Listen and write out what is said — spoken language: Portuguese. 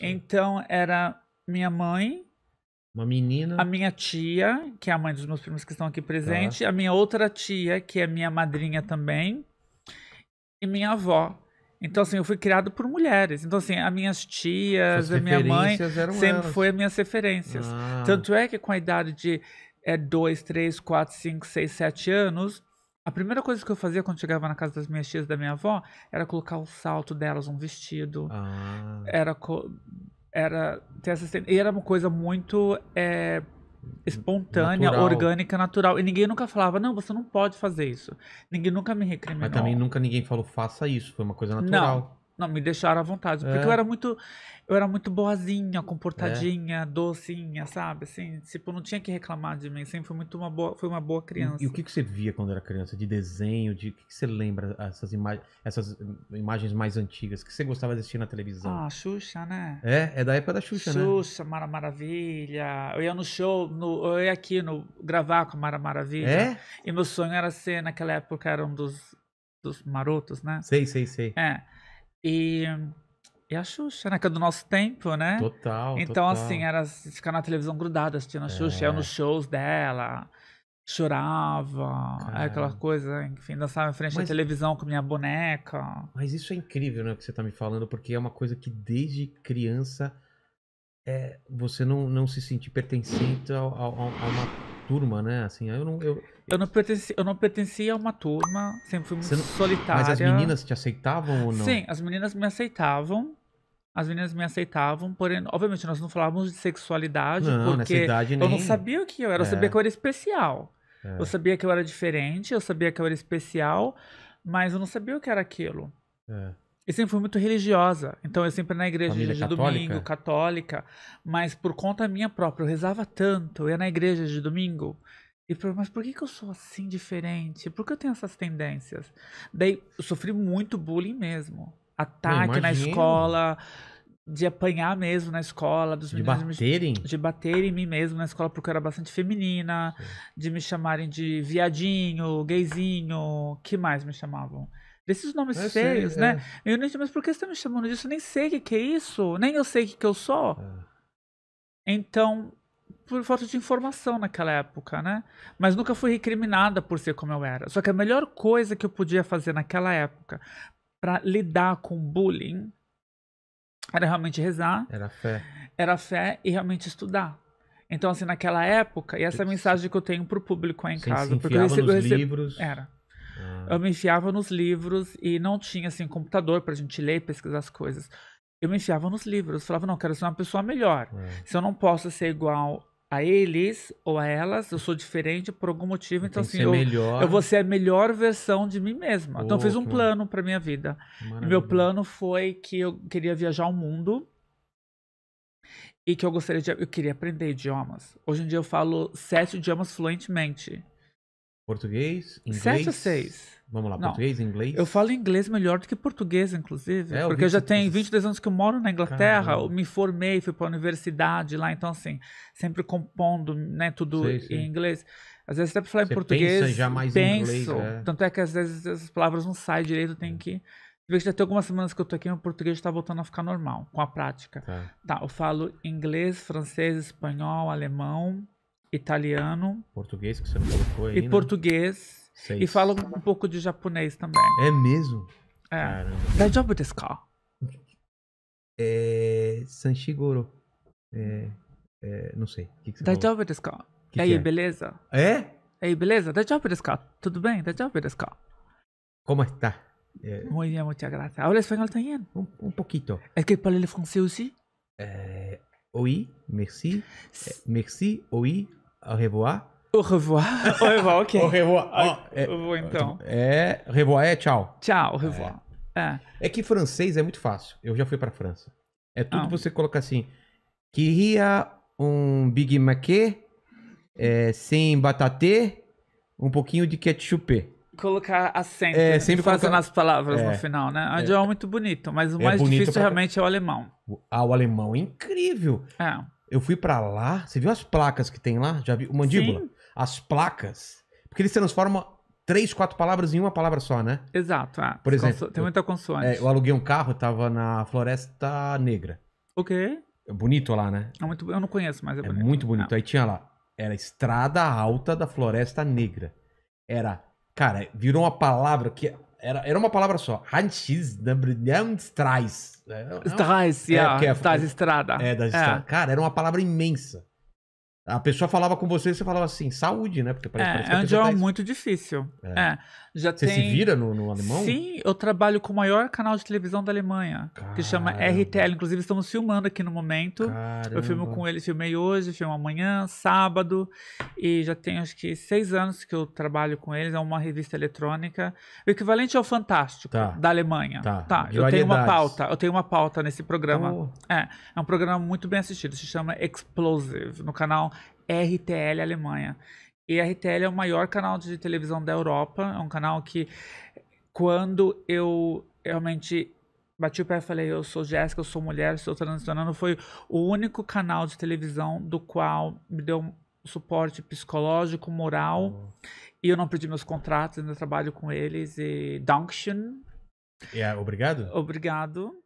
Então era minha mãe, uma menina. A minha tia, que é a mãe dos meus primos que estão aqui presentes. Tá. A minha outra tia, que é minha madrinha também. E minha avó. Então, assim, eu fui criado por mulheres. Então, assim, as minhas tias, Suas a minha mãe, sempre elas. foi as minhas referências. Ah. Tanto é que com a idade de 2, 3, 4, 5, 6, 7 anos, a primeira coisa que eu fazia quando chegava na casa das minhas tias e da minha avó era colocar o salto delas, um vestido. Ah. Era. Era. Ter essa, e era uma coisa muito. É, espontânea, natural. orgânica, natural. E ninguém nunca falava, não, você não pode fazer isso. Ninguém nunca me recriminou. Mas também nunca ninguém falou, faça isso. Foi uma coisa natural. Não. Não, me deixaram à vontade. Porque é. eu era muito. Eu era muito boazinha, comportadinha, é. docinha, sabe? Assim, tipo, não tinha que reclamar de mim. Sempre foi muito uma boa, foi uma boa criança. E, e o que, que você via quando era criança? De desenho? De o que, que você lembra essas, ima essas imagens mais antigas? que você gostava de assistir na televisão? Ah, Xuxa, né? É, é da época da Xuxa, Xuxa né? Xuxa, Mara Maravilha. Eu ia no show, no, eu ia aqui no, gravar com a Mara Maravilha. É? E meu sonho era ser, naquela época, era um dos, dos marotos, né? Sei, sei, sei. É. E, e a Xuxa, né? Que é do nosso tempo, né? Total. Então, total. assim, era ficar na televisão grudada assistindo a é. Xuxa, é. eu nos shows dela chorava, Cara. aquela coisa, enfim, dançava em frente mas, à televisão com minha boneca. Mas isso é incrível, né, o que você tá me falando, porque é uma coisa que desde criança é você não, não se sentir pertencente a, a, a uma turma, né? Assim, eu não. Eu, eu não, pertencia, eu não pertencia a uma turma, sempre fui muito não... solitária. Mas as meninas te aceitavam ou não? Sim, as meninas me aceitavam. As meninas me aceitavam, porém, obviamente, nós não falávamos de sexualidade, não, porque idade, nem... eu não sabia o que eu era, eu é. sabia que eu era especial. É. Eu sabia que eu era diferente, eu sabia que eu era especial, mas eu não sabia o que era aquilo. É. Eu sempre fui muito religiosa. Então eu sempre na igreja Família de católica? domingo, católica. Mas por conta minha própria, eu rezava tanto. Eu ia na igreja de domingo. E falei, mas por que, que eu sou assim diferente? Por que eu tenho essas tendências? Daí eu sofri muito bullying mesmo. Ataque na escola, de apanhar mesmo na escola, dos de meninos baterem? de baterem em mim mesmo na escola, porque eu era bastante feminina, Sim. de me chamarem de viadinho, gayzinho, que mais me chamavam? desses nomes é, feios, né? É. Eu não mas por que você tá me chamando disso? Eu nem sei o que, que é isso, nem eu sei o que, que eu sou. É. Então, por falta de informação naquela época, né? Mas nunca fui recriminada por ser como eu era. Só que a melhor coisa que eu podia fazer naquela época para lidar com bullying era realmente rezar. Era fé. Era fé e realmente estudar. Então, assim, naquela época, e essa é a mensagem que eu tenho pro público aí em casa. Se porque eu recebi, nos eu livros. Era. Eu ah. me enfiava nos livros e não tinha, assim, computador pra gente ler e pesquisar as coisas. Eu me enfiava nos livros. Falava, não, quero ser uma pessoa melhor. É. Se eu não posso ser igual a eles ou a elas, eu sou diferente por algum motivo, então assim, eu, eu, vou ser a melhor versão de mim mesma. então eu fiz um plano para minha vida. meu plano foi que eu queria viajar o mundo e que eu gostaria de eu queria aprender idiomas. Hoje em dia eu falo sete idiomas fluentemente. Português, inglês. Sete ou seis? Vamos lá, Não. português, inglês. Eu falo inglês melhor do que português, inclusive. É, porque eu já tenho 22 anos que eu moro na Inglaterra, eu me formei, fui para a universidade lá, então assim, sempre compondo, né, tudo sei, em inglês. Às vezes até para falar Você em português, pensa já mais penso. Em inglês, é. Tanto é que às vezes as palavras não saem direito, eu tenho que Veja, já tem algumas semanas que eu tô aqui, meu português está voltando a ficar normal, com a prática. Tá. tá eu falo inglês, francês, espanhol, alemão, italiano. Português que você não colocou aí. E né? português. Seis. E falo um pouco de japonês também. É mesmo? É. Caramba. Daijoubu desu ka? É. Sanchigoro. É. é não sei. O que, que você desu ka? Que aí, é? beleza? É? aí, beleza? Daijoubu desu ka? Tudo bem? Daijoubu desu ka? Como está? É... Muy bien, tá? é. é, muchas gracias. ¿Habla español también? Un, un poquito. ¿Es é que parle le français aussi? Euh, oui, merci. S merci, oui, Au revoir. Au revoir. Au revoir, ok. Au revoir. Ó, é, ah. eu vou é, então. É, au revoir é tchau. Tchau, au revoir. É. Ah. é. que francês é muito fácil. Eu já fui pra França. É tudo ah. você colocar assim. Queria um Big Mac é, sem batatê, um pouquinho de ketchup. Colocar acento. É, né? sempre fazendo colocar... as palavras é. no final, né? É. Adial é muito bonito, mas o é mais difícil pra... realmente é o alemão. Ah, o alemão é incrível. É. Eu fui para lá, você viu as placas que tem lá? Já viu? mandíbula? Sim. As placas. Porque eles transformam três, quatro palavras em uma palavra só, né? Exato. Ah, Por exemplo, tem muita consoante. Eu, é, eu aluguei um carro, tava na Floresta Negra. Ok. É Bonito lá, né? É muito, eu não conheço, mas é, é bonito. muito bonito. Ah. Aí tinha lá, era Estrada Alta da Floresta Negra. Era, cara, virou uma palavra que era, era uma palavra só. Handschießstraiß. Né? Straiß, é, é é, yeah. É, das Estrada. É, das Estrada. Cara, era uma palavra imensa. A pessoa falava com você e você falava assim, saúde, né? Porque parece, é, é um idioma tá... muito difícil. É. é. Já você tem... se vira no, no, alemão? Sim, eu trabalho com o maior canal de televisão da Alemanha, Caramba. que chama RTL. Inclusive, estamos filmando aqui no momento. Caramba. Eu filmo com ele, filmei hoje, filmo amanhã, sábado. E já tem acho que seis anos que eu trabalho com eles. É uma revista eletrônica. O equivalente ao Fantástico tá. da Alemanha. Tá. tá. Eu tenho uma pauta. Eu tenho uma pauta nesse programa. Oh. É. É um programa muito bem assistido. Se chama Explosive, no canal RTL Alemanha. E a RTL é o maior canal de televisão da Europa, é um canal que quando eu realmente bati o pé e falei, eu sou Jéssica, eu sou mulher, estou transicionando, foi o único canal de televisão do qual me deu suporte psicológico, moral, uhum. e eu não perdi meus contratos, ainda trabalho com eles, e Dankeschön. É, obrigado? Obrigado.